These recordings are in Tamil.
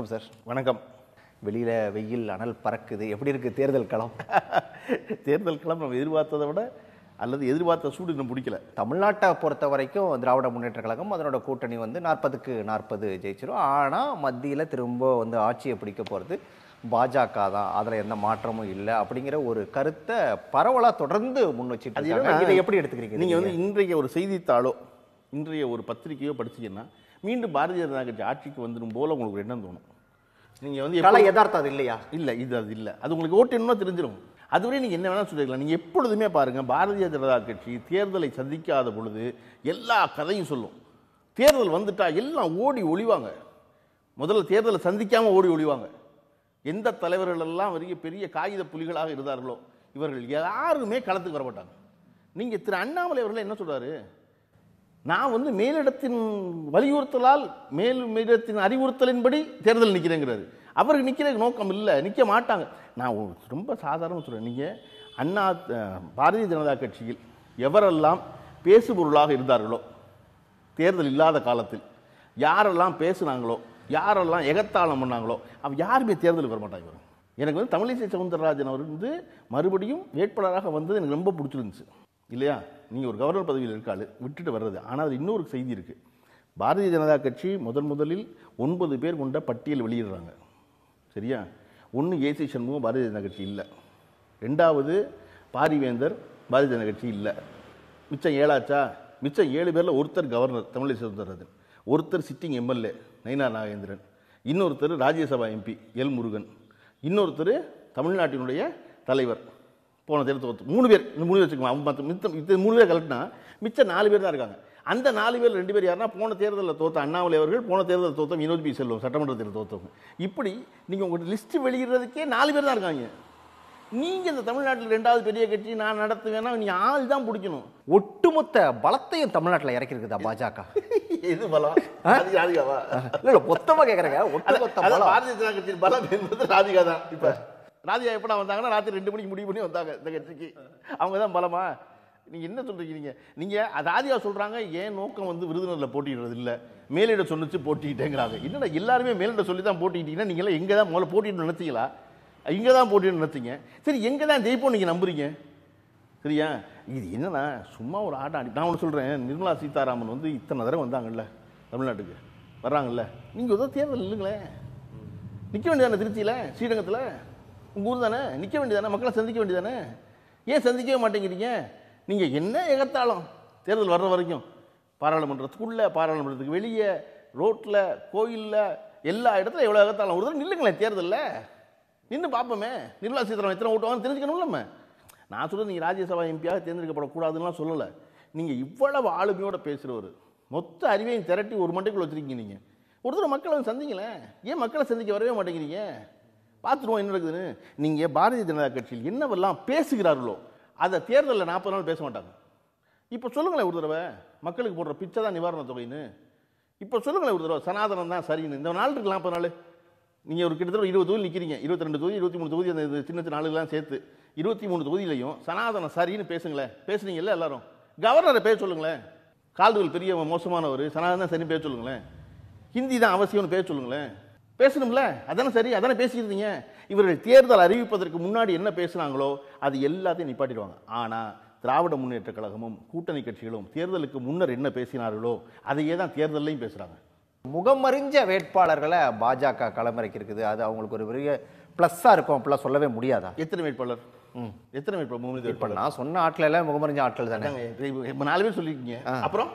வணக்கம் சார் வணக்கம் வெளியில் வெயில் அனல் பறக்குது எப்படி இருக்குது தேர்தல் களம் தேர்தல் களம் நம்ம எதிர்பார்த்ததை விட அல்லது எதிர்பார்த்த சூடு இன்னும் பிடிக்கல தமிழ்நாட்டை பொறுத்த வரைக்கும் திராவிட முன்னேற்ற கழகம் அதனோட கூட்டணி வந்து நாற்பதுக்கு நாற்பது ஜெயிச்சிடும் ஆனால் மத்தியில் திரும்ப வந்து ஆட்சியை பிடிக்க போகிறது பாஜக தான் அதில் எந்த மாற்றமும் இல்லை அப்படிங்கிற ஒரு கருத்தை பரவலாக தொடர்ந்து முன் வச்சுட்டு இதை எப்படி எடுத்துக்கிறீங்க நீங்கள் வந்து இன்றைய ஒரு செய்தித்தாளோ இன்றைய ஒரு பத்திரிகையோ படிச்சிங்கன்னா மீண்டும் பாரதிய ஜனதா கட்சி ஆட்சிக்கு வந்துடும் போல உங்களுக்கு என்ன தோணும் நீங்கள் வந்து எவ்வளோ எதார்த்தம் அது இல்லையா இல்லை இது அது இல்லை அது உங்களுக்கு ஓட்டு தெரிஞ்சிடும் அதுவரை நீங்கள் என்ன வேணால் சொல்லிக்கலாம் நீங்கள் எப்பொழுதுமே பாருங்கள் பாரதிய ஜனதா கட்சி தேர்தலை சந்திக்காத பொழுது எல்லா கதையும் சொல்லும் தேர்தல் வந்துட்டால் எல்லாம் ஓடி ஒழிவாங்க முதல்ல தேர்தலை சந்திக்காமல் ஓடி ஒழிவாங்க எந்த தலைவர்களெல்லாம் வரைக்கும் பெரிய காகித புலிகளாக இருந்தார்களோ இவர்கள் யாருமே களத்துக்கு வரமாட்டாங்க நீங்கள் திரு அண்ணாமலை அவர்கள் என்ன சொல்கிறாரு நான் வந்து மேலிடத்தின் வலியுறுத்தலால் மேல் மேலிடத்தின் அறிவுறுத்தலின்படி தேர்தல் நிற்கிறேங்கிறாரு அவருக்கு நிற்கிற நோக்கம் இல்லை நிற்க மாட்டாங்க நான் ரொம்ப சாதாரணமாக சொல்கிறேன் நீங்கள் அண்ணா பாரதிய ஜனதா கட்சியில் எவரெல்லாம் பேசுபொருளாக இருந்தார்களோ தேர்தல் இல்லாத காலத்தில் யாரெல்லாம் பேசுனாங்களோ யாரெல்லாம் எகத்தாளம் பண்ணாங்களோ அவ யாருமே தேர்தல் வர மாட்டாங்க எனக்கு வந்து தமிழிசை சவுந்தரராஜன் அவர் வந்து மறுபடியும் வேட்பாளராக வந்தது எனக்கு ரொம்ப பிடிச்சிருந்துச்சு இல்லையா நீங்கள் ஒரு கவர்னர் பதவியில் இருக்காள் விட்டுட்டு வர்றது ஆனால் அது இன்னொரு செய்தி இருக்குது பாரதிய ஜனதா கட்சி முதன் முதலில் ஒன்பது பேர் கொண்ட பட்டியல் வெளியிடுறாங்க சரியா ஒன்று ஏசி சண்முகம் பாரதிய ஜனதா கட்சி இல்லை ரெண்டாவது பாரிவேந்தர் பாரதிய ஜனதா கட்சி இல்லை மிச்சம் ஏழாச்சா மிச்சம் ஏழு பேரில் ஒருத்தர் கவர்னர் தமிழிசை சுந்தரராஜன் ஒருத்தர் சிட்டிங் எம்எல்ஏ நயினார் நாகேந்திரன் இன்னொருத்தர் ராஜ்யசபா எம்பி எல் முருகன் இன்னொருத்தர் தமிழ்நாட்டினுடைய தலைவர் போன தேர்தல் மூணு பேர் மூணு பேர் வச்சுக்கலாம் மற்ற மித்தம் இது மூணு பேர் கலட்டினா மிச்சம் நாலு பேர் தான் இருக்காங்க அந்த நாலு பேர் ரெண்டு பேர் யாருன்னா போன தேர்தலில் தோத்த அண்ணாமலை அவர்கள் போன தேர்தலில் தோத்த வினோத் பி செல்வம் சட்டமன்ற தேர்தல் தோத்தவங்க இப்படி நீங்கள் உங்கள் லிஸ்ட்டு வெளியிடுறதுக்கே நாலு பேர் தான் இருக்காங்க நீங்கள் இந்த தமிழ்நாட்டில் ரெண்டாவது பெரிய கட்சி நான் நடத்துவேன்னா நீ ஆள் தான் பிடிக்கணும் ஒட்டுமொத்த பலத்தையும் தமிழ்நாட்டில் இறக்கிருக்குதா பாஜக இது பலம் இல்லை மொத்தமாக கேட்குறேங்க ஒட்டுமொத்த பலம் பாரதிய ஜனதா கட்சியின் பலம் என்பது ராதிகா தான் இப்போ ராதிகா எப்படா வந்தாங்கன்னா ராத்திரி ரெண்டு மணிக்கு முடிவு பண்ணி வந்தாங்க இந்த கட்சிக்கு அவங்க தான் பலமா நீங்கள் என்ன சொல்கிறீங்க நீங்கள் ராதிகா சொல்கிறாங்க ஏன் நோக்கம் வந்து விருதுநரில் போட்டிடுறது இல்லை மேலிட சொல்லிச்சு போட்டிக்கிட்டேங்கிறாங்க என்னடா எல்லாருமே மேலிட சொல்லி தான் போட்டிக்கிட்டீங்கன்னா நீங்கள் எங்கே தான் முதல்ல போட்டிட்டு நினைச்சிங்களா இங்கே தான் போட்டிட்டு நினைச்சிங்க சரி எங்கே தான் ஜெயிப்போம் நீங்கள் நம்புறீங்க சரியா இது என்னன்னா சும்மா ஒரு ஆட்டம் ஆடி நான் ஒன்று சொல்கிறேன் நிர்மலா சீதாராமன் வந்து இத்தனை தடவை வந்தாங்கல்ல தமிழ்நாட்டுக்கு வர்றாங்கல்ல நீங்கள் ஏதோ தேர்தல் இல்லைங்களே நிற்க வேண்டியதான திருச்சியில் ஸ்ரீரங்கத்தில் உங்கள் ஊர் தானே நிற்க வேண்டியதானே மக்களை சந்திக்க வேண்டியதானே ஏன் சந்திக்கவே மாட்டேங்கிறீங்க நீங்கள் என்ன எகத்தாலும் தேர்தல் வர்ற வரைக்கும் பாராளுமன்றத்துக்குள்ளே பாராளுமன்றத்துக்கு வெளியே ரோட்டில் கோயிலில் எல்லா இடத்துல எவ்வளோ எகத்தாலும் ஒரு தடவை நில்லுங்களேன் தேர்தலில் நின்று பார்ப்போமே நிர்மலா சீதாராமன் எத்தனை ஓட்டுவாங்கன்னு தெரிஞ்சுக்கணும்ல நான் சொல்கிறது நீங்கள் ராஜ்யசபா எம்பியாக தேர்ந்தெடுக்கப்படக்கூடாதுன்னா சொல்லலை நீங்கள் இவ்வளவு ஆளுமையோடு பேசுகிறவர் மொத்த அறிவையும் திரட்டி ஒரு மண்டைக்குள்ளே வச்சுருக்கீங்க நீங்கள் ஒரு தடவை மக்களை வந்து சந்திங்களேன் ஏன் மக்களை சந்திக்க வரவே மாட்டேங்கிறீங்க பார்த்துருவோம் என்ன நடக்குதுன்னு நீங்கள் பாரதிய ஜனதா கட்சியில் என்னவெல்லாம் பேசுகிறார்களோ அதை தேர்தலில் நாற்பது நாள் பேச மாட்டாங்க இப்போ சொல்லுங்களேன் ஒரு தடவை மக்களுக்கு போடுற பிச்சை தான் நிவாரண தொகைன்னு இப்போ சொல்லுங்களேன் ஒரு தடவை சனாதனம் தான் சரின்னு இந்த நாள் இருக்கு நாற்பது நாள் நீங்கள் ஒரு கிட்டத்தட்ட இருபது தொகுதி நிற்கிறீங்க இருபத்தி ரெண்டு தொகுதி இருபத்தி மூணு தொகுதி அந்த சின்ன சின்ன நாளுலாம் சேர்த்து இருபத்தி மூணு தொகுதியிலையும் சனாதனம் சரின்னு பேசுங்களேன் பேசுனீங்கல்ல எல்லாரும் கவர்னரை பேச சொல்லுங்களேன் கால்துகள் பெரிய மோசமானவர் சனாதனம் சரின்னு பேச சொல்லுங்களேன் ஹிந்தி தான் அவசியம்னு பேச சொல்லுங்களேன் பேசணும்ல அதானே சரி அதானே பேசிக்கிறீங்க இவர்கள் தேர்தல் அறிவிப்பதற்கு முன்னாடி என்ன பேசுனாங்களோ அது எல்லாத்தையும் நிப்பாட்டிடுவாங்க ஆனால் திராவிட முன்னேற்ற கழகமும் கூட்டணி கட்சிகளும் தேர்தலுக்கு முன்னர் என்ன பேசினார்களோ அதையே தான் தேர்தலையும் பேசுகிறாங்க முகமறிஞ்ச வேட்பாளர்களை பாஜக களமிறக்கி இருக்குது அது அவங்களுக்கு ஒரு பெரிய ப்ளஸ்ஸாக இருக்கும் அப்படிலாம் சொல்லவே முடியாதா எத்தனை வேட்பாளர் எத்தனை பேர் இப்போ முகமது இப்போ நான் சொன்ன ஆட்கள் எல்லாம் முகமறிஞ்ச ஆட்கள் தானே இப்போ நாலு பேர் சொல்லியிருக்கீங்க அப்புறம்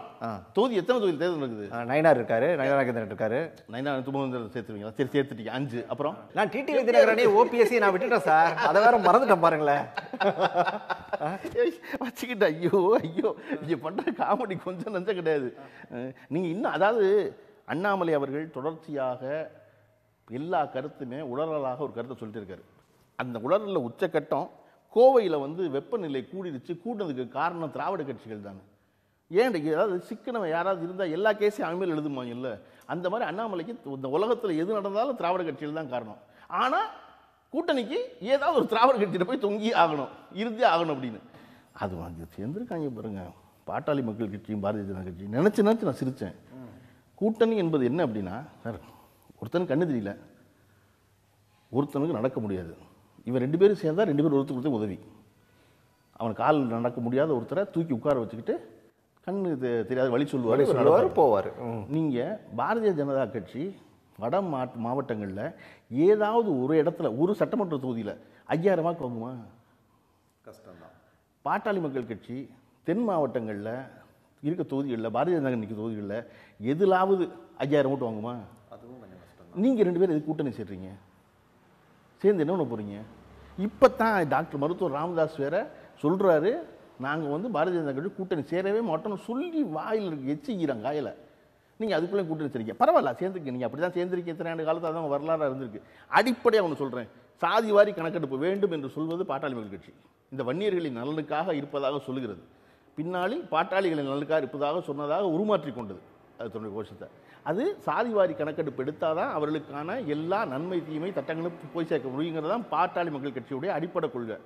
தொகுதி எத்தனை தொகுதி தேர்தல் நடக்குது நயனார் இருக்காரு நயனா நாகேந்திரன் இருக்காரு நயனா முகமது சேர்த்துருவீங்களா சரி சேர்த்துட்டீங்க அஞ்சு அப்புறம் நான் டிடி வைத்தியநாதனே ஓபிஎஸ்சி நான் விட்டுட்டேன் சார் அதை வேற மறந்துட்டேன் பாருங்களேன் வச்சுக்கிட்ட ஐயோ ஐயோ நீங்கள் பண்ணுற காமெடி கொஞ்சம் நஞ்சம் கிடையாது நீங்கள் இன்னும் அதாவது அண்ணாமலை அவர்கள் தொடர்ச்சியாக எல்லா கருத்துமே உளறலாக ஒரு கருத்தை சொல்லிட்டு இருக்காரு அந்த உளறலில் உச்சக்கட்டம் கோவையில் வந்து வெப்பநிலை கூடிடுச்சு கூடினதுக்கு காரணம் திராவிட கட்சிகள் தானே ஏன் ஏதாவது சிக்கனம் யாராவது இருந்தால் எல்லா கேஸையும் அவன் மேல் எழுதுமாங்க இல்லை அந்த மாதிரி அண்ணாமலைக்கு இந்த உலகத்தில் எது நடந்தாலும் திராவிட கட்சிகள் தான் காரணம் ஆனால் கூட்டணிக்கு ஏதாவது ஒரு திராவிட கட்சியில் போய் தொங்கி ஆகணும் இருந்தே ஆகணும் அப்படின்னு அது வாங்கி சேர்ந்துருக்காங்க பாருங்க பாட்டாளி மக்கள் கட்சியும் பாரதிய ஜனதா கட்சியும் நினச்சி நினச்சி நான் சிரித்தேன் கூட்டணி என்பது என்ன அப்படின்னா சார் ஒருத்தனுக்கு கண்ணு தெரியல ஒருத்தனுக்கு நடக்க முடியாது இவன் ரெண்டு பேரும் சேர்ந்தால் ரெண்டு பேரும் ஒருத்தர் ஒருத்தர் உதவி அவன் கால் நடக்க முடியாத ஒருத்தரை தூக்கி உட்கார வச்சுக்கிட்டு கண் தெரியாத வழி சொல்லுவார் சொல்லுவார் போவார் நீங்கள் பாரதிய ஜனதா கட்சி வட மாட் மாவட்டங்களில் ஏதாவது ஒரு இடத்துல ஒரு சட்டமன்ற தொகுதியில் ஐயாயிரம் வாக்கு வாங்குமா கஷ்டம்தான் பாட்டாளி மக்கள் கட்சி தென் மாவட்டங்களில் இருக்க தொகுதிகளில் பாரதிய ஜனதா கட்சி தொகுதிகளில் எதிலாவது ஐயாயிரம் ஓட்டு வாங்குமா அதுவும் நீங்கள் ரெண்டு பேரும் எது கூட்டணி சேர்றீங்க சேர்ந்து என்ன பண்ண போகிறீங்க இப்போ தான் டாக்டர் மருத்துவர் ராமதாஸ் வேற சொல்கிறாரு நாங்கள் வந்து பாரதிய ஜனதா கட்சி கூட்டணி சேரவே மாட்டோம்னு சொல்லி வாயில் இருக்கு எச்சிக்கிறாங்க காயில் நீங்கள் அதுக்குள்ளே கூட்டணி சரிங்க பரவாயில்ல சேர்ந்துருக்கீங்க நீங்கள் அப்படி தான் சேர்ந்துருக்கீங்க இத்தனை ஆண்டு காலத்தில் அதான் வரலாறாக இருந்திருக்கு அடிப்படையாக ஒன்று சொல்கிறேன் சாதி வாரி கணக்கெடுப்பு வேண்டும் என்று சொல்வது பாட்டாளி மக்கள் கட்சி இந்த வன்னியர்களின் நலனுக்காக இருப்பதாக சொல்லுகிறது பின்னாளில் பாட்டாளிகளின் நலனுக்காக இருப்பதாக சொன்னதாக உருமாற்றி கொண்டது அது தன்னுடைய கோஷத்தை அது சாதிவாரி கணக்கெடுப்பு எடுத்தால் தான் அவர்களுக்கான எல்லா நன்மை தீமை சட்டங்களும் போய் சேர்க்க முடியுங்கிறது தான் பாட்டாளி மக்கள் கட்சியுடைய அடிப்படை கொள்கை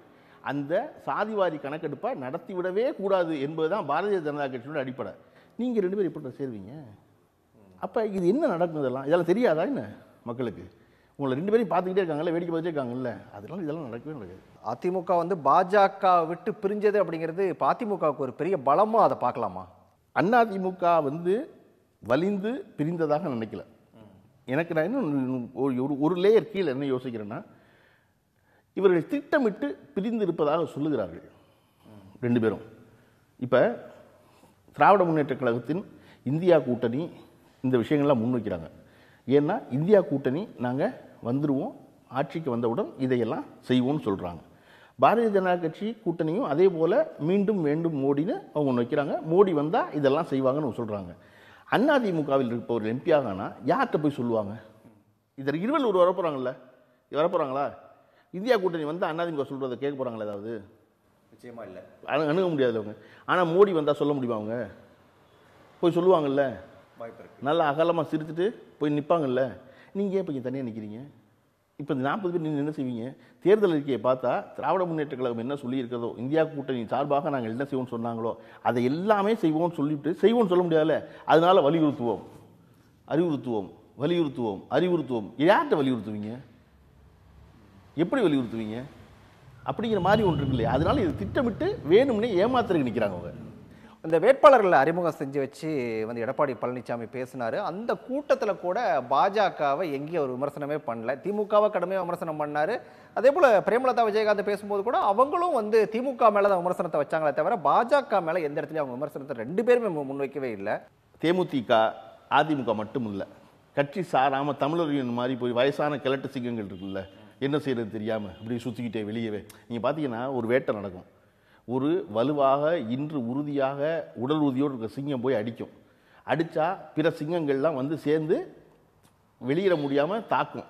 அந்த சாதிவாரி கணக்கெடுப்பை நடத்திவிடவே கூடாது என்பது தான் பாரதிய ஜனதா கட்சியோட அடிப்படை நீங்கள் ரெண்டு பேரும் இப்படி சேருவீங்க அப்போ இது என்ன நடக்குதெல்லாம் இதெல்லாம் தெரியாதா என்ன மக்களுக்கு உங்களை ரெண்டு பேரும் பார்த்துக்கிட்டே இருக்காங்கல்ல வேடிக்கை பார்த்துட்டே இருக்காங்கல்ல அதெல்லாம் இதெல்லாம் நடக்கவே நடக்காது அதிமுக வந்து பாஜக விட்டு பிரிஞ்சது அப்படிங்கிறது அதிமுகவுக்கு ஒரு பெரிய பலமாக அதை பார்க்கலாமா அதிமுக வந்து வலிந்து பிரிந்ததாக நினைக்கல எனக்கு நான் இன்னும் ஒரு ஒரு லேயர் கீழே என்ன யோசிக்கிறேன்னா இவர்கள் திட்டமிட்டு பிரிந்து இருப்பதாக சொல்லுகிறார்கள் ரெண்டு பேரும் இப்போ திராவிட முன்னேற்ற கழகத்தின் இந்தியா கூட்டணி இந்த விஷயங்கள்லாம் முன்வைக்கிறாங்க ஏன்னா இந்தியா கூட்டணி நாங்கள் வந்துடுவோம் ஆட்சிக்கு வந்தவுடன் இதையெல்லாம் செய்வோம்னு சொல்கிறாங்க பாரதிய ஜனதா கட்சி கூட்டணியும் அதே போல் மீண்டும் வேண்டும் மோடின்னு அவங்க வைக்கிறாங்க மோடி வந்தால் இதெல்லாம் செய்வாங்கன்னு சொல்கிறாங்க அதிமுகவில் இருப்பவர் எம்பியாக ஆனால் யார்கிட்ட போய் சொல்லுவாங்க இதில் இருவர் ஒரு வரப்போகிறாங்கல்ல வரப்போகிறாங்களா இந்தியா கூட்டணி வந்து அதிமுக சொல்கிறத கேட்க போகிறாங்களா ஏதாவது நிச்சயமாக இல்லை அணுக முடியாது அவங்க ஆனால் மோடி வந்தால் சொல்ல முடியுமா அவங்க போய் சொல்லுவாங்கல்ல வாய்ப்பு நல்லா அகலமாக சிரித்துட்டு போய் நிற்பாங்கல்ல நீங்கள் ஏன் இப்போ தனியாக நிற்கிறீங்க இப்போ இந்த நாற்பது பேர் நீங்கள் என்ன செய்வீங்க தேர்தல் அறிக்கையை பார்த்தா திராவிட முன்னேற்ற கழகம் என்ன சொல்லியிருக்கிறதோ இந்தியா கூட்டணி சார்பாக நாங்கள் என்ன செய்வோம்னு சொன்னாங்களோ அதை எல்லாமே செய்வோம்னு சொல்லிவிட்டு செய்வோம்னு சொல்ல முடியாதுல்ல அதனால் வலியுறுத்துவோம் அறிவுறுத்துவோம் வலியுறுத்துவோம் அறிவுறுத்துவோம் யார்கிட்ட வலியுறுத்துவீங்க எப்படி வலியுறுத்துவீங்க அப்படிங்கிற மாதிரி ஒன்று இருக்கு இல்லையா அதனால் இது திட்டமிட்டு வேணும்னே ஏமாத்துறதுக்கு நிற்கிறாங்க அவங்க இந்த வேட்பாளர்களை அறிமுகம் செஞ்சு வச்சு வந்து எடப்பாடி பழனிசாமி பேசினார் அந்த கூட்டத்தில் கூட பாஜகவை எங்கேயும் ஒரு விமர்சனமே பண்ணல திமுகவை கடுமையாக விமர்சனம் பண்ணார் அதே போல் பிரேமலதா விஜயகாந்த் பேசும்போது கூட அவங்களும் வந்து திமுக மேலே தான் விமர்சனத்தை வச்சாங்களே தவிர பாஜக மேலே எந்த இடத்துலையும் அவங்க விமர்சனத்தை ரெண்டு பேருமே முன்வைக்கவே இல்லை தேமுதிக அதிமுக மட்டும் இல்லை கட்சி சாராமல் தமிழர்கள் மாதிரி போய் வயசான கிழட்டு சிங்கங்கள் இருக்குல்ல என்ன செய்யறது தெரியாமல் அப்படி சுற்றிக்கிட்டே வெளியவே நீங்கள் பார்த்தீங்கன்னா ஒரு வேட்டை நடக்கும் ஒரு வலுவாக இன்று உறுதியாக உடல் உறுதியோடு இருக்கிற சிங்கம் போய் அடிக்கும் அடித்தா பிற சிங்கங்கள்லாம் வந்து சேர்ந்து வெளியிட முடியாமல் தாக்கும்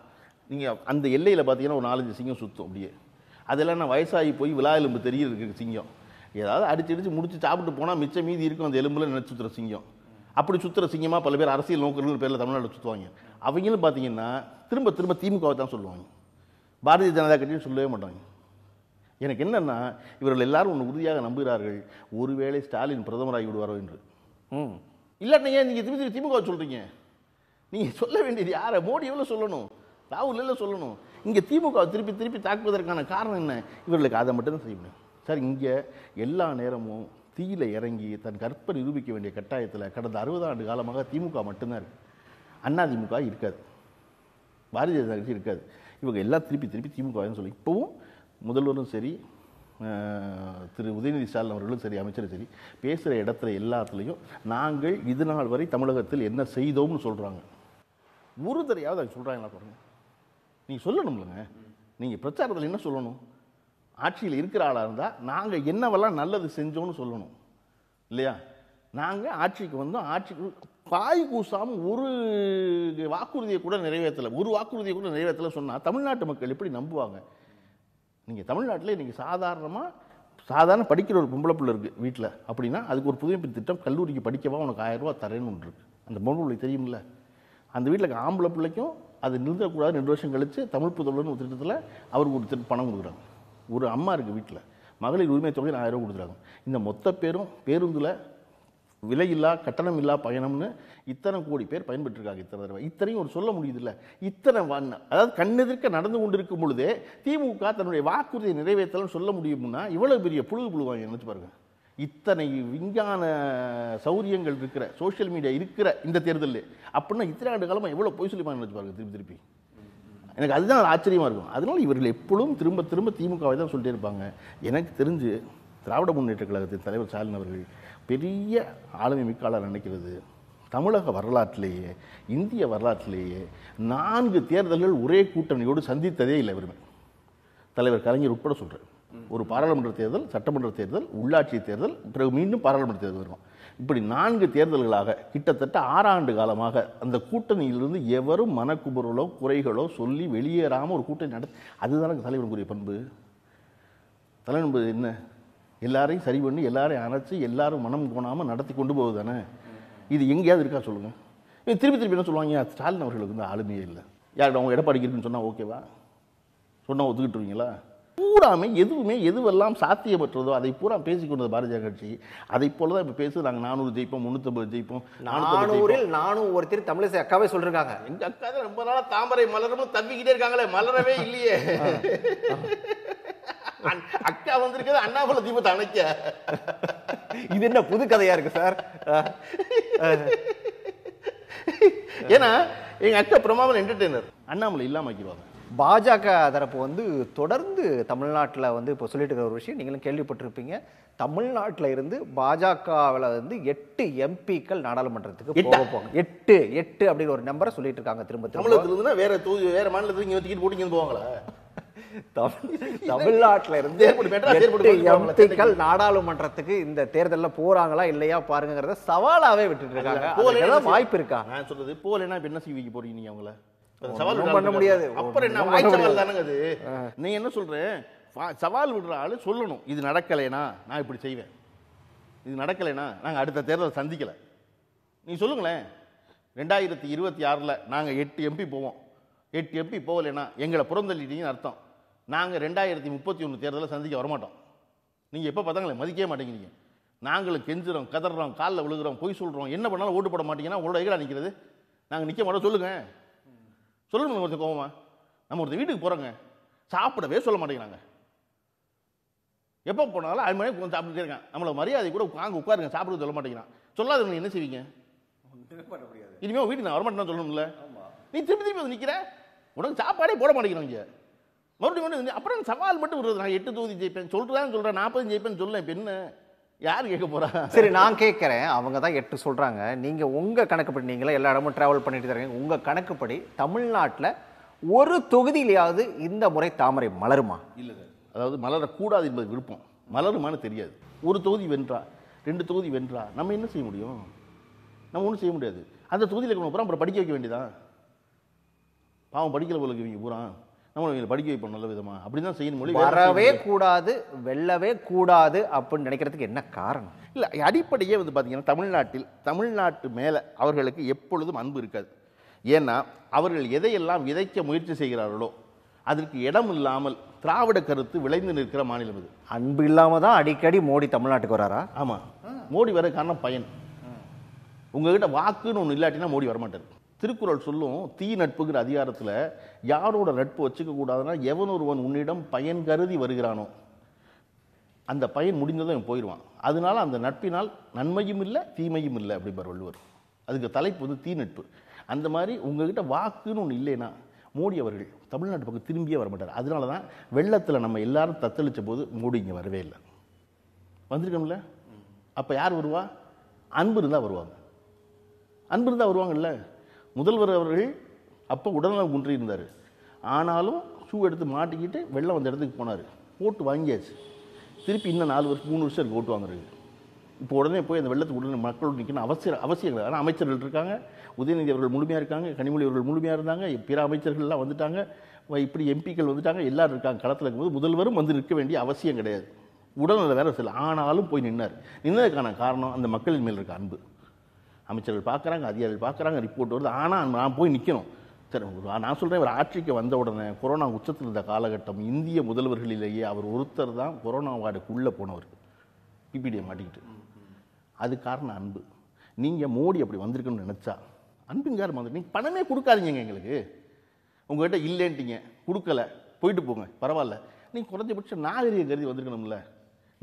நீங்கள் அந்த எல்லையில் பார்த்தீங்கன்னா ஒரு நாலஞ்சு சிங்கம் சுற்றும் அப்படியே அதெல்லாம் நான் வயசாகி போய் விழா எலும்பு தெரியிருக்கு சிங்கம் ஏதாவது அடிச்சு அடித்து முடிச்சு சாப்பிட்டு போனால் மிச்சம் மீதி இருக்கும் அந்த எலும்பில் நினச்சி சுற்றுற சிங்கம் அப்படி சுற்றுற சிங்கமாக பல பேர் அரசியல் நோக்கர்கள் பேரில் தமிழ்நாட்டில் சுற்றுவாங்க அவங்களும் பார்த்தீங்கன்னா திரும்ப திரும்ப திமுகவை தான் சொல்லுவாங்க பாரதிய ஜனதா கட்சியும் சொல்லவே மாட்டாங்க எனக்கு என்னென்னா இவர்கள் எல்லாரும் ஒன்று உறுதியாக நம்புகிறார்கள் ஒருவேளை ஸ்டாலின் பிரதமராகி விடுவாரோ என்று ம் இல்லாட்டினா ஏன் நீங்கள் திருப்பி திருப்பி திமுக சொல்கிறீங்க நீங்கள் சொல்ல வேண்டியது யாரை மோடி எவ்வளோ சொல்லணும் ராகுல் எல்லாம் சொல்லணும் இங்கே திமுக திருப்பி திருப்பி தாக்குவதற்கான காரணம் என்ன இவர்களுக்கு அதை மட்டும்தான் செய்ய முடியும் சார் இங்கே எல்லா நேரமும் தீயில இறங்கி தன் கற்பை நிரூபிக்க வேண்டிய கட்டாயத்தில் கடந்த அறுபது ஆண்டு காலமாக திமுக மட்டும்தான் இருக்குது திமுக இருக்காது பாரதிய ஜனதா கட்சி இருக்காது இவங்க எல்லாம் திருப்பி திருப்பி திமுக சொல்லி இப்போவும் முதல்வரும் சரி திரு உதயநிதி ஸ்டாலின் அவர்களும் சரி அமைச்சரும் சரி பேசுகிற இடத்துல எல்லாத்துலேயும் நாங்கள் இது நாள் வரை தமிழகத்தில் என்ன செய்தோம்னு சொல்கிறாங்க ஒரு தரையாவது அது சொல்கிறாங்களா பாருங்க நீங்கள் சொல்லணும்லங்க நீங்கள் பிரச்சாரத்தில் என்ன சொல்லணும் ஆட்சியில் இருக்கிற ஆளாக இருந்தால் நாங்கள் என்னவெல்லாம் நல்லது செஞ்சோம்னு சொல்லணும் இல்லையா நாங்கள் ஆட்சிக்கு வந்தோம் ஆட்சிக்கு பாய் கூசாமல் ஒரு வாக்குறுதியை கூட நிறைவேற்றலை ஒரு வாக்குறுதியை கூட நிறைவேற்றலை சொன்னால் தமிழ்நாட்டு மக்கள் எப்படி நம்புவாங்க நீங்கள் தமிழ்நாட்டில் இன்றைக்கி சாதாரணமாக சாதாரண படிக்கிற ஒரு பொம்பளை பிள்ளை இருக்குது வீட்டில் அப்படின்னா அதுக்கு ஒரு புதுமைப்பு திட்டம் கல்லூரிக்கு படிக்கவா உனக்கு ஆயிரரூபா தரேன்னு ஒன்று இருக்குது அந்த பொம்பளை பிள்ளை தெரியும்ல அந்த வீட்டில் ஆம்பளை பிள்ளைக்கும் அது நிறுத்தக்கூடாது ரெண்டு வருஷம் கழித்து தமிழ் புதல்வர்னு ஒரு திட்டத்தில் அவருக்கு ஒரு பணம் கொடுக்குறாங்க ஒரு அம்மா இருக்குது வீட்டில் மகளிர் உரிமை தொகையில் ஆயிரம் ரூபா கொடுக்குறாங்க இந்த மொத்த பேரும் பேருந்தில் விலையில்லா இல்லா பயணம்னு இத்தனை கோடி பேர் பயன்பெற்றிருக்காங்க இத்தனை தடவை இத்தனையும் ஒரு சொல்ல இல்லை இத்தனை வண்ண அதாவது கண்ணெதிர்க்க நடந்து கொண்டிருக்கும் பொழுதே திமுக தன்னுடைய வாக்குறுதியை நிறைவேற்றலாம் சொல்ல முடியும்னா இவ்வளோ பெரிய புழுகு புழுவாங்க நினச்சி பாருங்கள் இத்தனை விஞ்ஞான சௌரியங்கள் இருக்கிற சோஷியல் மீடியா இருக்கிற இந்த தேர்தலில் அப்படின்னா இத்தனை ஆண்டு காலமாக எவ்வளோ பொய் சொல்லிப்பாங்க நினச்சி பாருங்க திருப்பி திருப்பி எனக்கு அதுதான் ஆச்சரியமாக இருக்கும் அதனால் இவர்கள் எப்பொழுதும் திரும்ப திரும்ப திமுகவை தான் சொல்லிட்டே இருப்பாங்க எனக்கு தெரிஞ்சு திராவிட முன்னேற்ற கழகத்தின் தலைவர் ஸ்டாலின் அவர்கள் பெரிய ஆளுமை மிக்காளர் நினைக்கிறது தமிழக வரலாற்றிலேயே இந்திய வரலாற்றிலேயே நான்கு தேர்தல்கள் ஒரே கூட்டணியோடு சந்தித்ததே இல்லை இவருமே தலைவர் கலைஞர் உட்பட சொல்கிறேன் ஒரு பாராளுமன்ற தேர்தல் சட்டமன்ற தேர்தல் உள்ளாட்சி தேர்தல் பிறகு மீண்டும் பாராளுமன்ற தேர்தல் வரும் இப்படி நான்கு தேர்தல்களாக கிட்டத்தட்ட ஆறாண்டு காலமாக அந்த கூட்டணியிலிருந்து எவரும் மனக்குபுரலோ குறைகளோ சொல்லி வெளியேறாமல் ஒரு கூட்டணி நடத்து அதுதான் தலைவனுக்குரிய பண்பு தலைவன்பு என்ன எல்லாரையும் சரி பண்ணி எல்லாரையும் அணைச்சி எல்லாரும் மனம் கோணாமல் நடத்தி கொண்டு போகுது தானே இது எங்கேயாவது இருக்கா சொல்லுங்கள் இது திருப்பி திருப்பி என்ன சொல்லுவாங்க ஸ்டாலின் அவர்களுக்கு வந்து ஆளுமையே இல்லை யார் அவங்க எடப்பாடி இருக்குன்னு சொன்னால் ஓகேவா சொன்னால் ஒத்துக்கிட்டுருவீங்களா பூராமே எதுவுமே எதுவெல்லாம் சாத்தியப்பட்டுறதோ அதை பூரா பேசிக்கொண்டது பாரதிய கட்சி அதை போல தான் இப்போ பேசுது நாங்கள் நானூறு ஜெயிப்போம் முந்நூற்றம்பது ஜெயிப்போம் நானூறில் நானும் ஒருத்தர் தமிழிசை அக்காவே சொல்லிருக்காங்க எங்கள் அக்கா தான் ரொம்ப நாளாக தாமரை மலரும் தப்பிக்கிட்டே இருக்காங்களே மலரவே இல்லையே அக்கா வந்திருக்கிறது அண்ணாமலை தீபத்தை அணைக்க இது என்ன புது கதையா இருக்கு சார் ஏன்னா எங்க அக்கா பிரமாமல் என்டர்டெய்னர் அண்ணாமலை இல்லாம ஆக்கிடுவாங்க பாஜக தரப்பு வந்து தொடர்ந்து தமிழ்நாட்டில் வந்து இப்போ சொல்லிட்டு இருக்கிற ஒரு விஷயம் நீங்களும் கேள்விப்பட்டிருப்பீங்க தமிழ்நாட்டில் இருந்து பாஜகவில் வந்து எட்டு எம்பிக்கள் நாடாளுமன்றத்துக்கு போக எட்டு எட்டு அப்படின்னு ஒரு நம்பரை சொல்லிட்டு இருக்காங்க திரும்ப தமிழகத்துல வேற தூ வேற மாநிலத்துக்கு இங்கே போட்டிங்கன்னு போட்டு போவாங்களா தமிழ்நாட்டில் இருந்து நாடாளுமன்றத்துக்கு இந்த தேர்தலில் போறாங்களா இல்லையா பாருங்கிறத சவாலாவே விட்டுட்டு இருக்காங்க வாய்ப்பு இருக்கா நான் சொல்றது போலனா இப்ப என்ன சிவிக்கு போறீங்க நீங்க அவங்கள சவால் பண்ண முடியாது அப்புறம் என்ன வாய்ச்சல் தானங்க அது நீ என்ன சொல்றேன் சவால் விடுற ஆளு சொல்லணும் இது நடக்கலைனா நான் இப்படி செய்வேன் இது நடக்கலைனா நாங்கள் அடுத்த தேர்தலை சந்திக்கல நீ சொல்லுங்களேன் ரெண்டாயிரத்தி இருபத்தி ஆறில் நாங்கள் எட்டு எம்பி போவோம் எட்டு எம்பி போகலைன்னா எங்களை புறந்தள்ளிட்டீங்கன்னு அர்த்தம் நாங்கள் ரெண்டாயிரத்தி முப்பத்தி ஒன்று தேர்தலில் சந்திக்க வரமாட்டோம் நீங்கள் எப்போ பார்த்தாங்களே மதிக்கவே மாட்டேங்கிறீங்க நாங்களும் கெஞ்சுறோம் கதறோம் காலில் விழுகிறோம் பொய் சொல்கிறோம் என்ன பண்ணாலும் ஓட்டு போட மாட்டீங்கன்னா உங்களோட எகடா நிற்கிறது நாங்கள் நிற்க மாட்டோம் சொல்லுங்கள் சொல்லுங்க ஒருத்தர் கோவமா நம்ம ஒருத்தர் வீட்டுக்கு போகிறோங்க சாப்பிடவே சொல்ல மாட்டேங்கிறாங்க எப்போ போனாலும் அது மாதிரி கொஞ்சம் சாப்பிட்டுட்டே நம்மளை மரியாதை கூட வாங்க உட்காருங்க சாப்பிட சொல்ல மாட்டேங்கிறான் சொல்லாத என்ன செய்வீங்க இனிமேல் வீட்டுக்கு நான் வரமாட்டேன்னு சொல்லணும்ல நீ திருப்பி திருப்பி வந்து உடனே உனக்கு சாப்பாடே போட மாட்டேங்கிறாங்க மறுபடியும் மறுபடியும் அப்புறம் சவால் மட்டும் வருது நான் எட்டு தொகுதி ஜெயிப்பேன் சொல்கிறான்னு சொல்கிறேன் நாற்பது ஜெயிப்பேன்னு சொல்ல இப்போ யார் கேட்க போறா சரி நான் கேட்குறேன் அவங்க தான் எட்டு சொல்கிறாங்க நீங்கள் உங்கள் கணக்குப்படி நீங்களே எல்லா இடமும் ட்ராவல் பண்ணிட்டு தரீங்க உங்கள் கணக்குப்படி தமிழ்நாட்டில் ஒரு தொகுதியிலையாவது இந்த முறை தாமரை மலருமா இல்லை அதாவது மலரக்கூடாது என்பது விருப்பம் மலருமானு தெரியாது ஒரு தொகுதி வென்றா ரெண்டு தொகுதி வென்றா நம்ம என்ன செய்ய முடியும் நம்ம ஒன்றும் செய்ய முடியாது அந்த தொகுதியில் இருக்கணும் அப்புறம் அப்புறம் படிக்க வைக்க வேண்டியதான் பாவம் படிக்கல போல இவங்க பூரா நம்ம படிக்க வைப்போம் நல்ல விதமாக அப்படி தான் செய்யணும் மொழி வரவே கூடாது வெல்லவே கூடாது அப்படின்னு நினைக்கிறதுக்கு என்ன காரணம் இல்லை அடிப்படையே வந்து பார்த்தீங்கன்னா தமிழ்நாட்டில் தமிழ்நாட்டு மேலே அவர்களுக்கு எப்பொழுதும் அன்பு இருக்காது ஏன்னா அவர்கள் எதையெல்லாம் விதைக்க முயற்சி செய்கிறார்களோ அதற்கு இடம் இல்லாமல் திராவிட கருத்து விளைந்து நிற்கிற மாநிலம் இது அன்பு இல்லாமல் தான் அடிக்கடி மோடி தமிழ்நாட்டுக்கு வராரா ஆமாம் மோடி வர காரணம் பயன் உங்ககிட்ட வாக்குன்னு ஒன்று இல்லாட்டினா மோடி வரமாட்டார் திருக்குறள் சொல்லும் தீ நட்புங்கிற அதிகாரத்தில் யாரோட நட்பு வச்சுக்க கூடாதுன்னா எவன் ஒருவன் உன்னிடம் பயன் கருதி வருகிறானோ அந்த பயன் முடிந்ததும் இவன் போயிடுவான் அதனால அந்த நட்பினால் நன்மையும் இல்லை தீமையும் இல்லை அப்படிம்பார் வள்ளுவர் அதுக்கு தலைப்பு வந்து தீ நட்பு அந்த மாதிரி உங்ககிட்ட வாக்குன்னு ஒன்று இல்லைன்னா மோடி அவர்கள் தமிழ்நாட்டு பக்கம் திரும்பியே வர மாட்டார் அதனால தான் வெள்ளத்தில் நம்ம எல்லாரும் தத்தளித்த போது மோடி இங்கே வரவே இல்லை வந்திருக்கோம்ல அப்போ யார் வருவா அன்பு இருந்தால் வருவாங்க அன்பு இருந்தால் வருவாங்கல்ல முதல்வர் அவர்கள் அப்போ உடல்நலம் குன்றியிருந்தார் ஆனாலும் ஷூ எடுத்து மாட்டிக்கிட்டு வெள்ளம் வந்த இடத்துக்கு போனார் ஓட்டு வாங்கியாச்சு திருப்பி இன்னும் நாலு வருஷம் மூணு வருஷம் ஓட்டு வாங்குறது இப்போ உடனே போய் அந்த வெள்ளத்துக்கு உடனே மக்களோடு நிற்கணும் அவசியம் அவசியம் இல்லை ஆனால் அமைச்சர்கள் இருக்காங்க உதயநிதி அவர்கள் முழுமையாக இருக்காங்க கனிமொழி அவர்கள் முழுமையாக இருந்தாங்க பிற அமைச்சர்கள்லாம் வந்துட்டாங்க இப்படி எம்பிக்கள் வந்துட்டாங்க எல்லோரும் இருக்காங்க களத்தில் இருக்கும்போது முதல்வரும் வந்து நிற்க வேண்டிய அவசியம் கிடையாது உடல்நல வேலை சில ஆனாலும் போய் நின்னார் நின்னதுக்கான காரணம் அந்த மக்களின் மேல் இருக்க அன்பு அமைச்சர்கள் பார்க்குறாங்க அதிகாரிகள் பார்க்குறாங்க ரிப்போர்ட் வருது ஆனால் நான் போய் நிற்கணும் சரி நான் சொல்கிறேன் இவர் ஆட்சிக்கு வந்த உடனே கொரோனா உச்சத்தில் இருந்த காலகட்டம் இந்திய முதல்வர்களிலேயே அவர் ஒருத்தர் தான் கொரோனா வார்டுக்குள்ளே போனவர் பிபிடியை மாட்டிக்கிட்டு அது காரணம் அன்பு நீங்கள் மோடி அப்படி வந்திருக்கணும்னு நினச்சா அன்பின்காரம் வந்துட்டு நீங்கள் பணமே கொடுக்காதீங்க எங்களுக்கு உங்கள்கிட்ட இல்லைன்ட்டீங்க கொடுக்கல போயிட்டு போங்க பரவாயில்ல நீங்கள் குறைஞ்சபட்சம் நாகரிகம் கருதி வந்திருக்கணும்ல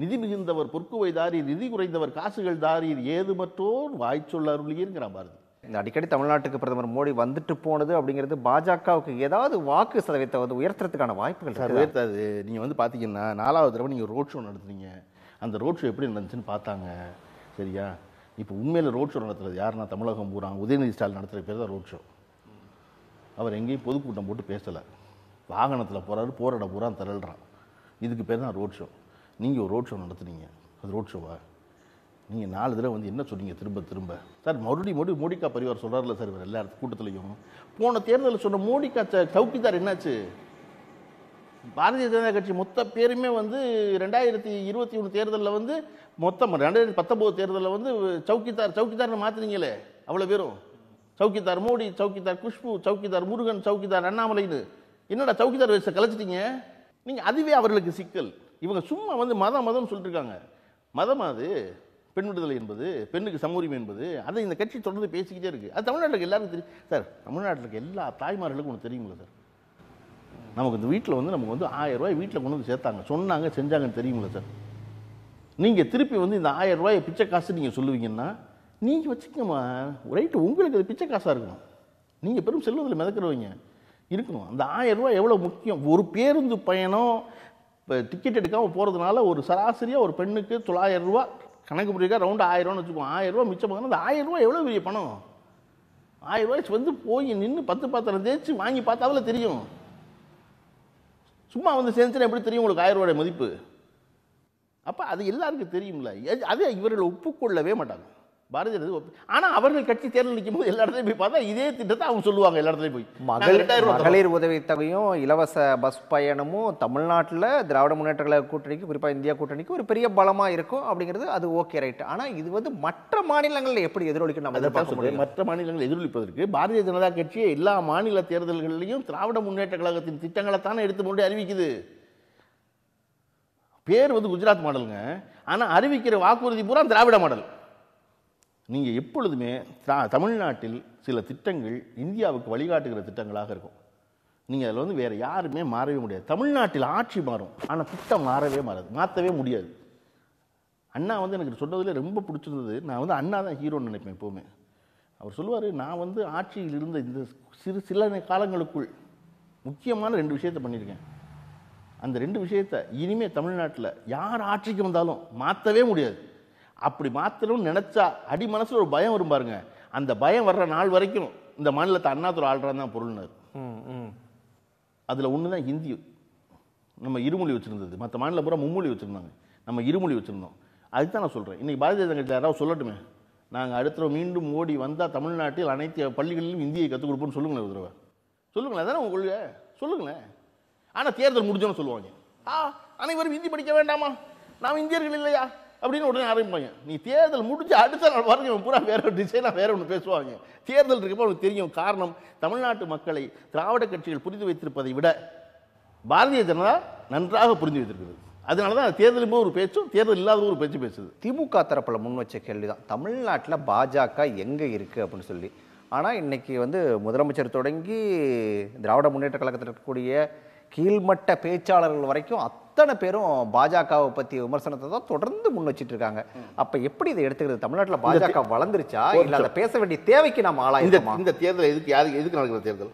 நிதி மிகுந்தவர் பொற்குவை தாரி நிதி குறைந்தவர் காசுகள் தாரீர் ஏது மற்றோர் வாய்ச்சொல் அருளியிருங்கிற பாரதி இந்த அடிக்கடி தமிழ்நாட்டுக்கு பிரதமர் மோடி வந்துட்டு போனது அப்படிங்கிறது பாஜகவுக்கு ஏதாவது வாக்கு சதவீதத்தை வந்து உயர்த்துறதுக்கான வாய்ப்புகள் சார் உயர்த்தாது நீங்கள் வந்து பார்த்தீங்கன்னா நாலாவது தடவை நீங்கள் ரோட் ஷோ நடத்துனீங்க அந்த ரோட் ஷோ எப்படி நடந்துச்சுன்னு பார்த்தாங்க சரியா இப்போ உண்மையில் ரோட் ஷோ நடத்துறது யாருன்னா தமிழகம் பூரா உதயநிதி ஸ்டாலின் நடத்துகிற பேர் தான் ரோட் ஷோ அவர் எங்கேயும் பொதுக்கூட்டம் போட்டு பேசலை வாகனத்தில் போகிறாரு போராட பூரா தரல்றான் இதுக்கு பேர் தான் ரோட் ஷோ நீங்கள் ஒரு ரோட் ஷோ நடத்துனீங்க அது ரோட் ஷோவா நீங்கள் நாலு தடவை வந்து என்ன சொன்னீங்க திரும்ப திரும்ப சார் மறுபடியும் மறுபடியும் மோடிக்கா பரிவார் சொல்கிறார்ல சார் இவர் எல்லா கூட்டத்துலையும் போன தேர்தலில் சொன்ன மோடிக்கா ச சவுக்கிதார் என்னாச்சு பாரதிய ஜனதா கட்சி மொத்த பேருமே வந்து ரெண்டாயிரத்தி இருபத்தி ஒன்று தேர்தலில் வந்து மொத்தம் ரெண்டாயிரத்தி பத்தொம்போது தேர்தலில் வந்து சவுக்கிதார் சவுக்கிதார்னு மாற்றினீங்களே அவ்வளோ பேரும் சவுக்கிதார் மோடி சவுக்கிதார் குஷ்பு சவுக்கிதார் முருகன் சவுக்கிதார் அண்ணாமலைன்னு என்னடா சவுக்கிதார் வயசை கலைச்சிட்டிங்க நீங்கள் அதுவே அவர்களுக்கு சிக்கல் இவங்க சும்மா வந்து மதம் மதம் சொல்லிட்டு இருக்காங்க மதம் அது பெண் விடுதலை என்பது பெண்ணுக்கு சம உரிமை என்பது அதை இந்த கட்சி தொடர்ந்து பேசிக்கிட்டே இருக்குது அது தமிழ்நாட்டுக்கு எல்லாருக்கும் தெரியும் சார் தமிழ்நாட்டில் இருக்க எல்லா தாய்மார்களுக்கும் ஒன்று தெரியுங்களா சார் நமக்கு இந்த வீட்டில் வந்து நமக்கு வந்து ஆயிரம் ரூபாய் வீட்டில் கொண்டு வந்து சேர்த்தாங்க சொன்னாங்க செஞ்சாங்கன்னு தெரியுங்களா சார் நீங்கள் திருப்பி வந்து இந்த ஆயிரம் ரூபாயை பிச்சை காசு நீங்கள் சொல்லுவீங்கன்னா நீங்கள் வச்சுக்கோமா ரைட்டு உங்களுக்கு அது பிச்சை காசாக இருக்கணும் நீங்கள் பெரும் செல்வதில் மிதக்கிறவங்க இருக்கணும் அந்த ஆயிரம் ரூபாய் எவ்வளோ முக்கியம் ஒரு பேருந்து பயணம் இப்போ டிக்கெட் எடுக்காமல் போகிறதுனால ஒரு சராசரியாக ஒரு பெண்ணுக்கு தொள்ளாயிரம் ரூபா கணக்கு பண்ணியிருக்கா ரவுண்டு ஆயிரம் வச்சுக்கோம் மிச்சம் மிச்சமாக அந்த ஆயிரரூவா எவ்வளோ பெரிய பணம் ஆயிரரூவாய்ச்சி வந்து போய் நின்று பத்து பாத்திரம் தேய்ச்சி வாங்கி பார்த்தாவில் தெரியும் சும்மா வந்து சேர்ந்துச்சுன்னா எப்படி தெரியும் உங்களுக்கு ஆயிரரூவாடைய மதிப்பு அப்போ அது எல்லாருக்கும் தெரியும்ல அது இவர்கள் ஒப்புக்கொள்ளவே மாட்டாங்க பாரதிய ஜனதா ஆனால் அவர்கள் கட்சி தேர்தல் நிற்கும் போது எல்லா இடத்துலையும் போய் பார்த்தா இதே திட்டத்தை அவங்க சொல்லுவாங்க எல்லா இடத்துலையும் போய் மகளிர் உதவி உதவித்தொகையும் இலவச பஸ் பயணமும் தமிழ்நாட்டில் திராவிட முன்னேற்ற கழக கூட்டணிக்கு குறிப்பாக இந்தியா கூட்டணிக்கு ஒரு பெரிய பலமாக இருக்கும் அப்படிங்கிறது அது ஓகே ரைட் ஆனால் இது வந்து மற்ற மாநிலங்களில் எப்படி எதிரொலிக்கணும் நம்ம பார்க்க மற்ற மாநிலங்களில் எதிரொலிப்பதற்கு பாரதிய ஜனதா கட்சியை எல்லா மாநில தேர்தல்களிலையும் திராவிட முன்னேற்ற கழகத்தின் திட்டங்களை தானே எடுத்து கொண்டு அறிவிக்குது பேர் வந்து குஜராத் மாடலுங்க ஆனால் அறிவிக்கிற வாக்குறுதி பூரா திராவிட மாடல் நீங்கள் எப்பொழுதுமே தா தமிழ்நாட்டில் சில திட்டங்கள் இந்தியாவுக்கு வழிகாட்டுகிற திட்டங்களாக இருக்கும் நீங்கள் அதில் வந்து வேறு யாருமே மாறவே முடியாது தமிழ்நாட்டில் ஆட்சி மாறும் ஆனால் திட்டம் மாறவே மாறாது மாற்றவே முடியாது அண்ணா வந்து எனக்கு சொன்னதில் ரொம்ப பிடிச்சிருந்தது நான் வந்து அண்ணா தான் ஹீரோன்னு நினைப்பேன் எப்போவுமே அவர் சொல்லுவார் நான் வந்து ஆட்சியில் இருந்த இந்த சிறு சில காலங்களுக்குள் முக்கியமான ரெண்டு விஷயத்தை பண்ணியிருக்கேன் அந்த ரெண்டு விஷயத்த இனிமேல் தமிழ்நாட்டில் யார் ஆட்சிக்கு வந்தாலும் மாற்றவே முடியாது அப்படி மாத்திரம் நினச்சா அடி மனசில் ஒரு பயம் வரும் பாருங்க அந்த பயம் வர்ற நாள் வரைக்கும் இந்த மாநிலத்தை அண்ணாதுரை ஆள்றான் தான் பொருள்னார் அதில் ஒன்று தான் ஹிந்தி நம்ம இருமொழி வச்சுருந்தது மற்ற மாநில பூரா மும்மொழி வச்சுருந்தாங்க நம்ம இருமொழி வச்சுருந்தோம் அதுக்கு தான் நான் சொல்கிறேன் இன்றைக்கி பாரதிய ஜனதா கட்சி யாராவது சொல்லட்டுமே நாங்கள் அடுத்த மீண்டும் ஓடி வந்தால் தமிழ்நாட்டில் அனைத்து பள்ளிகளிலும் இந்தியை கற்றுக் கொடுப்போம்னு சொல்லுங்களேன் ஒரு தடவை சொல்லுங்களேன் அதான் உங்க கொள்கை சொல்லுங்களேன் ஆனால் தேர்தல் முடிஞ்சோன்னு சொல்லுவாங்க ஆ அனைவரும் ஹிந்தி படிக்க வேண்டாமா நாம் இந்தியர்கள் இல்லையா அப்படின்னு உடனே ஆரம்பிப்பாங்க நீ தேர்தல் முடிஞ்சு அடுத்த நாள் பாருங்க இவன் பூரா வேற ஒரு டிசைனாக வேற ஒன்று பேசுவாங்க தேர்தல் இருக்கப்போ அவனுக்கு தெரியும் காரணம் தமிழ்நாட்டு மக்களை திராவிட கட்சிகள் புரிந்து வைத்திருப்பதை விட பாரதிய ஜனதா நன்றாக புரிந்து வைத்திருக்கிறது அதனால தான் தேர்தலும் ஒரு பேச்சும் தேர்தல் இல்லாத ஒரு பேச்சு பேசுது திமுக தரப்பில் முன் வச்ச கேள்வி தான் தமிழ்நாட்டில் பாஜக எங்கே இருக்குது அப்படின்னு சொல்லி ஆனால் இன்றைக்கி வந்து முதலமைச்சர் தொடங்கி திராவிட முன்னேற்ற கழகத்தில் இருக்கக்கூடிய கீழ்மட்ட பேச்சாளர்கள் வரைக்கும் அத்தனை பேரும் பாஜகவை பத்தி விமர்சனத்தை தான் தொடர்ந்து முன் வச்சுட்டு இருக்காங்க அப்ப எப்படி இதை எடுத்துக்கிறது தமிழ்நாட்டில் பாஜக வளர்ந்துருச்சா இல்லை அதை பேச வேண்டிய தேவைக்கு நாம் ஆளா இந்த இந்த தேர்தல் எதுக்கு யாரு எதுக்கு நடக்கிற தேர்தல்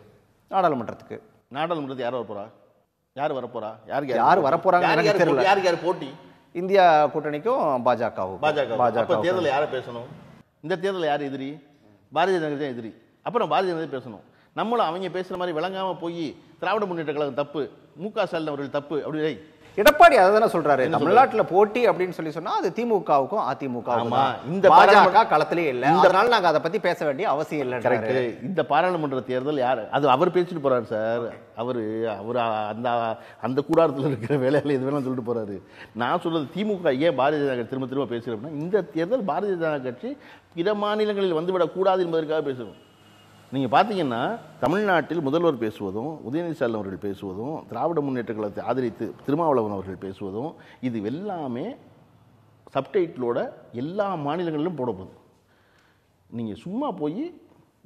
நாடாளுமன்றத்துக்கு நாடாளுமன்றத்துக்கு யார் வரப்போறா யார் வரப்போறா யாருக்கு யார் வரப்போறாங்க எனக்கு தெரியல யார் போட்டி இந்தியா கூட்டணிக்கும் பாஜகவும் பாஜக பாஜக தேர்தலில் யாரை பேசணும் இந்த தேர்தலில் யார் எதிரி பாரதிய ஜனதா எதிரி அப்புறம் பாரதிய ஜனதா பேசணும் நம்மளும் அவங்க பேசுகிற மாதிரி விளங்காமல் போய் திராவிட முன்னேற்ற கழகம் தப்பு மு க ஸ்டாலின் அவர்கள் தப்பு அப்படி எடப்பாடி அதை தானே சொல்றாரு தமிழ்நாட்டில் போட்டி அப்படின்னு சொல்லி சொன்னா அது திமுகவுக்கும் அதிமுகவுக்கும் இந்த பாஜக களத்திலே இல்லை அதனால நாங்கள் அதை பத்தி பேச வேண்டிய அவசியம் இல்லை இந்த பாராளுமன்ற தேர்தல் யார் அது அவர் பேசிட்டு போறாரு சார் அவர் அவர் அந்த அந்த கூடாரத்தில் இருக்கிற வேலையில் எது வேணாலும் சொல்லிட்டு போறாரு நான் சொல்றது திமுக ஏன் பாரதிய ஜனதா கட்சி திரும்ப திரும்ப பேசுறேன் இந்த தேர்தல் பாரதிய ஜனதா கட்சி பிற மாநிலங்களில் வந்துவிடக்கூடாது என்பதற்காக பேசுகிறோம் நீங்கள் பார்த்தீங்கன்னா தமிழ்நாட்டில் முதல்வர் பேசுவதும் உதயநிதி ஸ்டாலின் அவர்கள் பேசுவதும் திராவிட முன்னேற்ற கழகத்தை ஆதரித்து திருமாவளவன் அவர்கள் பேசுவதும் இது எல்லாமே சப்டைட்டிலோட எல்லா மாநிலங்களிலும் போடப்போகுது நீங்கள் சும்மா போய்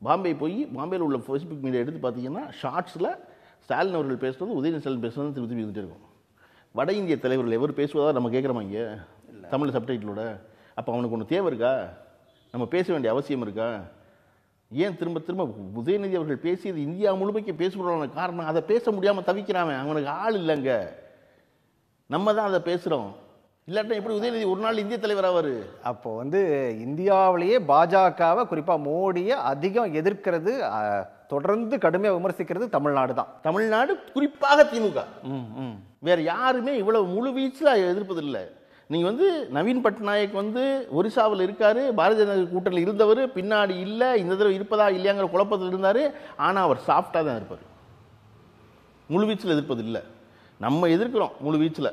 பாம்பே போய் பாம்பேயில் உள்ள ஃபேஸ்புக் மீடியா எடுத்து பார்த்தீங்கன்னா ஷார்ட்ஸில் ஸ்டாலின் அவர்கள் பேசுகிறது உதயநிதி ஸ்டாலின் பேசுகிறது திருப்பி திருப்பி இருந்துகிட்டே இருக்கும் வட இந்திய தலைவர்கள் எவர் பேசுவதாக நம்ம கேட்குறோமா இங்கே தமிழ் சப்டைட்டிலோட அப்போ அவனுக்கு ஒன்று தேவை இருக்கா நம்ம பேச வேண்டிய அவசியம் இருக்கா ஏன் திரும்ப திரும்ப உதயநிதி அவர்கள் பேசியது இந்தியா முழுமைக்கு பேசுகிறோம் காரணம் அதை பேச முடியாமல் தவிக்கிறாங்க அவனுக்கு ஆள் இல்லைங்க நம்ம தான் அதை பேசுகிறோம் இல்லாட்டா எப்படி உதயநிதி ஒரு நாள் இந்திய தலைவர் ஆவார் அப்போ வந்து இந்தியாவிலேயே பாஜகவை குறிப்பாக மோடியை அதிகம் எதிர்க்கிறது தொடர்ந்து கடுமையாக விமர்சிக்கிறது தமிழ்நாடு தான் தமிழ்நாடு குறிப்பாக திமுக வேற யாருமே இவ்வளவு முழு வீச்சில் எதிர்ப்பதில்லை நீங்கள் வந்து நவீன் பட்நாயக் வந்து ஒரிசாவில் இருக்கார் பாரதிய ஜனதா கூட்டணியில் இருந்தவர் பின்னாடி இல்லை இந்த தடவை இருப்பதா இல்லையாங்கிற குழப்பத்தில் இருந்தார் ஆனால் அவர் சாஃப்டாக தான் இருப்பார் முழு வீச்சில் எதிர்ப்பது இல்லை நம்ம எதிர்க்கிறோம் முழு வீச்சில்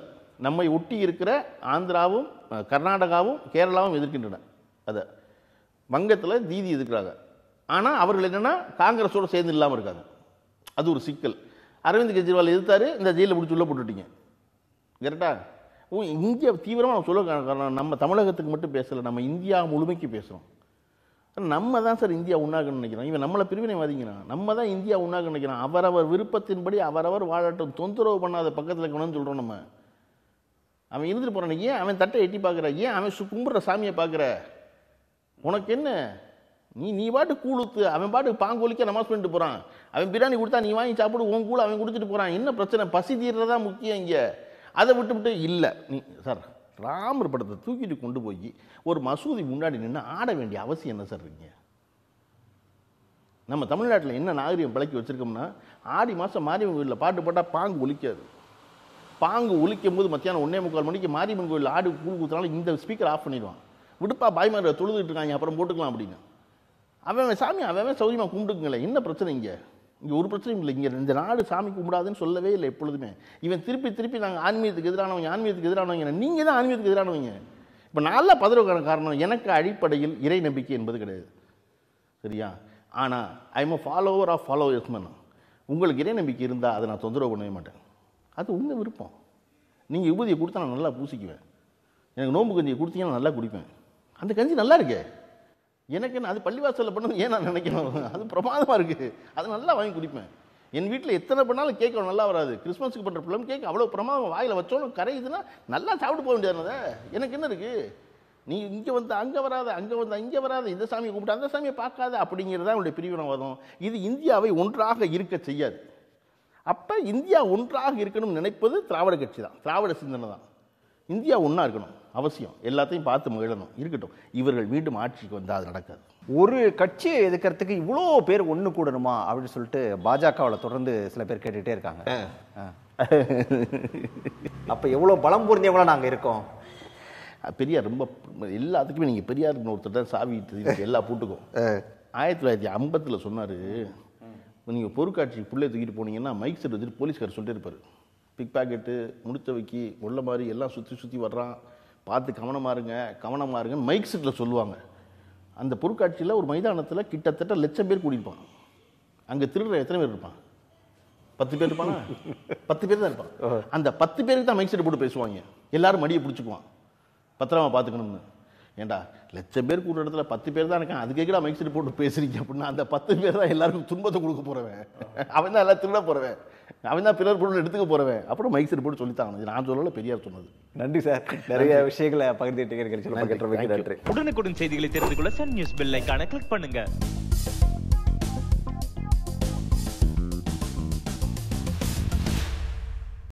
நம்மை ஒட்டி இருக்கிற ஆந்திராவும் கர்நாடகாவும் கேரளாவும் எதிர்க்கின்றன அதை வங்கத்தில் தீதி எதிர்க்கிறாங்க ஆனால் அவர்கள் என்னென்னா காங்கிரஸோடு சேர்ந்து இல்லாமல் இருக்காங்க அது ஒரு சிக்கல் அரவிந்த் கெஜ்ரிவால் எதிர்த்தார் இந்த ஜெயிலில் பிடிச்சி உள்ளே போட்டுட்டீங்க கரெக்டாக இந்தியா தீவிரமாக நம்ம சொல்ல காரணம் நம்ம தமிழகத்துக்கு மட்டும் பேசலை நம்ம இந்தியா முழுமைக்கு பேசுகிறோம் நம்ம தான் சார் இந்தியா உண்ணாக நினைக்கிறோம் இவன் நம்மளை பிரிவினைவாதிங்கிறான் நம்ம தான் இந்தியா உண்ணாக நினைக்கிறான் அவரவர் விருப்பத்தின்படி அவரவர் வாழட்டும் தொந்தரவு பண்ணாத பக்கத்தில் இருக்கணும்னு சொல்கிறோம் நம்ம அவன் இருந்துட்டு போகிறான் ஏன் அவன் தட்டை எட்டி பார்க்குற ஏன் அவன் சு கும்பிட்ற சாமியை பார்க்குற உனக்கு என்ன நீ நீ பாட்டு கூழுத்து அவன் பாட்டு பாங்கோலிக்க நமாஸ் பண்ணிட்டு போகிறான் அவன் பிரியாணி கொடுத்தா நீ வாங்கி சாப்பிடு உன் கூழ் அவன் கொடுத்துட்டு போகிறான் என்ன பிரச்சனை பசி தீர்றதா முக்கியம் இங்கே அதை விட்டு விட்டு இல்லை நீ சார் ராமர் படத்தை தூக்கிட்டு கொண்டு போய் ஒரு மசூதி முன்னாடி நின்று ஆட வேண்டிய அவசியம் என்ன சார் இருக்கீங்க நம்ம தமிழ்நாட்டில் என்ன நாகரிகம் பழக்கி வச்சுருக்கோம்னா ஆடி மாதம் மாரியம்மன் கோயிலில் பாட்டு போட்டால் பாங்கு ஒலிக்காது பாங்கு ஒலிக்கும் போது மத்தியானம் ஒன்றே முக்கால் மணிக்கு மாரியம்மன் கோயிலில் ஆடு கூழ் ஊற்றுனாலும் இந்த ஸ்பீக்கர் ஆஃப் பண்ணிடுவான் விடுப்பா பாய்மாரை தொழுதுட்டு இருக்காங்க அப்புறம் போட்டுக்கலாம் அப்படின்னு அவன் சாமி அவன் சௌரியமாக கும்பிட்டுக்குங்களேன் என்ன பிரச்சனை இங்கே இங்கே ஒரு பிரச்சனையும் இல்லை இங்கே இந்த நாடு சாமி கும்பிடாதுன்னு சொல்லவே இல்லை எப்பொழுதுமே இவன் திருப்பி திருப்பி நாங்கள் ஆன்மீகத்துக்கு எதிரானவங்க ஆன்மீகத்துக்கு எதிரானவங்க நீங்கள் தான் ஆன்மீகத்துக்கு எதிரானவங்க இப்போ நல்ல பதிரவுக்கான காரணம் எனக்கு அடிப்படையில் இறை நம்பிக்கை என்பது கிடையாது சரியா ஆனால் I am a follower of followers man உங்களுக்கு இறை நம்பிக்கை இருந்தால் அதை நான் தொந்தரவு பண்ணவே மாட்டேன் அது உங்கள் விருப்பம் நீங்கள் விபூதியை கொடுத்தா நான் நல்லா பூசிக்குவேன் எனக்கு நோம்பு கஞ்சியை கொடுத்தீங்கன்னா நல்லா குடிப்பேன் அந்த கஞ்சி நல்லா இருக்கே எனக்கு என்ன அது பள்ளிவாசலில் பண்ணணும் ஏன் நான் நினைக்கணும் அது பிரமாதமாக இருக்குது அது நல்லா வாங்கி குடிப்பேன் என் வீட்டில் எத்தனை பண்ணாலும் கேக் நல்லா வராது கிறிஸ்மஸுக்கு பண்ணுற பிள்ளைங்க கேக் அவ்வளோ பிரமாதம் வாயில் வச்சோன்னு கரையுதுன்னா நல்லா சாப்பிட்டு போக வேண்டியதானே எனக்கு என்ன இருக்குது நீ இங்கே வந்து அங்கே வராத அங்கே வந்து அங்கே வராத இந்த சாமியை கூப்பிட்டு அந்த சாமியை பார்க்காத அப்படிங்கிறது தான் அவனுடைய பிரிவினவாதம் இது இந்தியாவை ஒன்றாக இருக்க செய்யாது அப்போ இந்தியா ஒன்றாக இருக்கணும்னு நினைப்பது திராவிட கட்சி தான் திராவிட சிந்தனை தான் இந்தியா ஒன்றா இருக்கணும் அவசியம் எல்லாத்தையும் பார்த்து முயலணும் இருக்கட்டும் இவர்கள் மீண்டும் ஆட்சிக்கு வந்தால் அது நடக்காது ஒரு கட்சியை எதிர்க்கிறதுக்கு இவ்வளோ பேர் ஒன்று கூடணுமா அப்படின்னு சொல்லிட்டு பாஜகவில் தொடர்ந்து சில பேர் கேட்டுகிட்டே இருக்காங்க அப்போ எவ்வளோ பலம் எவ்வளோ நாங்கள் இருக்கோம் பெரியார் ரொம்ப எல்லாத்துக்குமே நீங்கள் பெரியார் ஒருத்தர் தான் சாவி எல்லா பூட்டுக்கும் ஆயிரத்தி தொள்ளாயிரத்தி ஐம்பத்தில் சொன்னார் நீங்கள் பொருட்காட்சி பிள்ளை தூக்கிட்டு போனீங்கன்னா மைக் செட் வச்சுட்டு போலீஸ்கார் சொல்லிட்டு இருப்பார் பிக் பேக்கெட்டு முடித்த வைக்கி உள்ள மாதிரி எல்லாம் சுற்றி சுற்றி வர்றான் பார்த்து கவனமாக இருங்க கவனமாக இருங்கன்னு மைக் செட்டில் சொல்லுவாங்க அந்த பொருட்காட்சியில் ஒரு மைதானத்தில் கிட்டத்தட்ட லட்சம் பேர் கூடியிருப்பான் அங்கே திருடுற எத்தனை பேர் இருப்பான் பத்து பேர் இருப்பாங்க பத்து பேர் தான் இருப்பான் அந்த பத்து பேருக்கு தான் மைக் செட் போட்டு பேசுவாங்க எல்லாரும் மடியை பிடிச்சிக்குவான் பத்திரமா பார்த்துக்கணும்னு ஏண்டா லட்சம் பேர் கூடுற இடத்துல பத்து பேர் தான் இருக்கான் அதுக்கே கூட மைக் செட் போட்டு பேசுறீங்க அப்படின்னா அந்த பத்து பேர் தான் எல்லாருக்கும் துன்பத்தை கொடுக்க போகிறவன் அவன் தான் எல்லாம் திருட போகிறவன் அவன் தான் பிறர் பொருள் எடுத்துக்க போறவேன் அப்புறம் மைக் செட் போட்டு சொல்லித்தாங்க நான் சொல்லல பெரியார் சொன்னது நன்றி சார் நிறைய விஷயங்களை பகிர்ந்துட்டு நன்றி உடனுக்குடன் செய்திகளை தெரிந்து கொள்ள சன் நியூஸ் பெல் ஐக்கான கிளிக் பண்ணுங்க